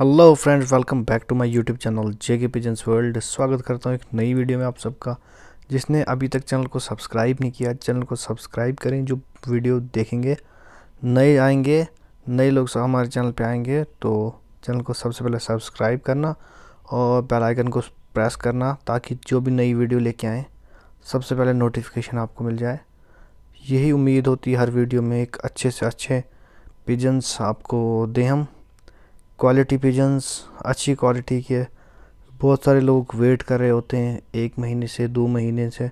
hello friends welcome back to my YouTube channel J K pigeons world स्वागत करता हूँ एक नई वीडियो में आप सबका जिसने अभी तक चैनल को सब्सक्राइब नहीं किया चैनल को सब्सक्राइब करें जो वीडियो देखेंगे नए आएंगे नए लोग हमारे चैनल पे आएंगे तो चैनल को सबसे पहले सब्सक्राइब करना और बेल आइकन को प्रेस करना ताकि जो भी नई वीडियो लेके आएँ सबसे पहले नोटिफिकेशन आपको मिल जाए यही उम्मीद होती है हर वीडियो में एक अच्छे से अच्छे पिजन्स आपको दें हम क्वालिटी पिजन्स अच्छी क्वालिटी के बहुत सारे लोग वेट कर रहे होते हैं एक महीने से दो महीने से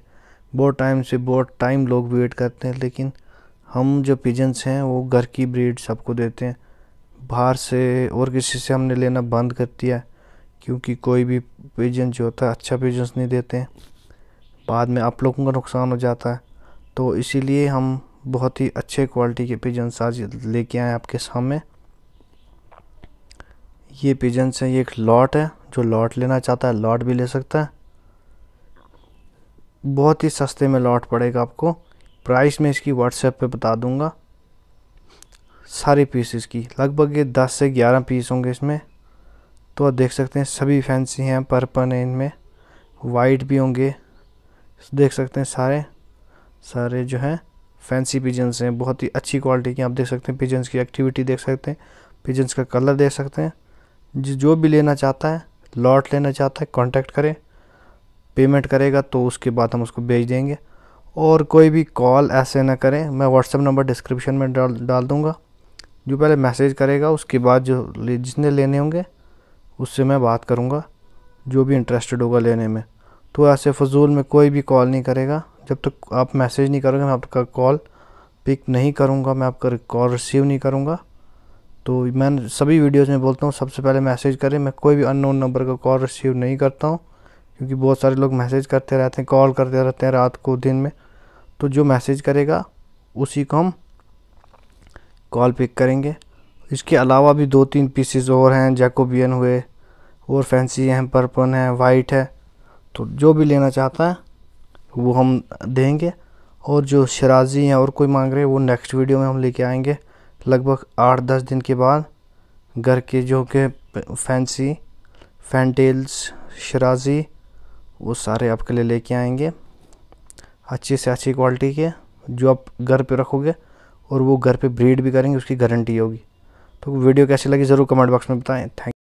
बहुत टाइम से बहुत टाइम लोग वेट करते हैं लेकिन हम जो पिजन्स हैं वो घर की ब्रीड सबको देते हैं बाहर से और किसी से हमने लेना बंद कर दिया क्योंकि कोई भी पिजन जो होता है अच्छा पिजन्स नहीं देते हैं बाद में आप लोगों का नुकसान हो जाता है तो इसीलिए हम बहुत ही अच्छे क्वालिटी के पिजन्स आज लेके आए आपके सामने ये पिजन्स से ये एक लॉट है जो लॉट लेना चाहता है लॉट भी ले सकता है बहुत ही सस्ते में लॉट पड़ेगा आपको प्राइस मैं इसकी व्हाट्सएप पे बता दूंगा सारे पीसेस की लगभग ये दस से ग्यारह पीस होंगे इसमें तो आप देख सकते हैं सभी फैंसी हैं पर्पल है इनमें वाइट भी होंगे देख सकते हैं सारे सारे जो हैं फैंसी पिजन्स हैं बहुत ही अच्छी क्वालिटी की आप देख सकते हैं पिजन्स की एक्टिविटी देख सकते हैं पिजन्स का कलर देख सकते हैं जो भी लेना चाहता है लॉट लेना चाहता है कांटेक्ट करें पेमेंट करेगा तो उसके बाद हम उसको भेज देंगे और कोई भी कॉल ऐसे ना करें मैं व्हाट्सअप नंबर डिस्क्रिप्शन में डाल डाल दूँगा जो पहले मैसेज करेगा उसके बाद जो ले, जिसने लेने होंगे उससे मैं बात करूँगा जो भी इंटरेस्टेड होगा लेने में तो ऐसे फजूल में कोई भी कॉल नहीं करेगा जब तक तो आप मैसेज नहीं करोगे मैं आपका कॉल पिक नहीं करूँगा मैं आपका कॉल रिसीव नहीं करूँगा तो मैं सभी वीडियोज़ में बोलता हूँ सबसे पहले मैसेज करें मैं कोई भी अननोन नंबर का कॉल रिसीव नहीं करता हूँ क्योंकि बहुत सारे लोग मैसेज करते रहते हैं कॉल करते रहते हैं रात को दिन में तो जो मैसेज करेगा उसी को हम कॉल पिक करेंगे इसके अलावा भी दो तीन पीसेज और हैं जैकोबियन हुए और फैंसी हैं पर्पन है वाइट है तो जो भी लेना चाहता है वो हम देंगे और जो शराजी हैं और कोई मांग रहे हैं वो नेक्स्ट वीडियो में हम लेके आएंगे लगभग आठ दस दिन के बाद घर के जो के फैंसी फैंटेल्स शराजी वो सारे आपके लिए लेके आएंगे अच्छे से अच्छी क्वालिटी के जो आप घर पे रखोगे और वो घर पे ब्रीड भी करेंगे उसकी गारंटी होगी तो वीडियो कैसी लगी ज़रूर कमेंट बॉक्स में बताएं थैंक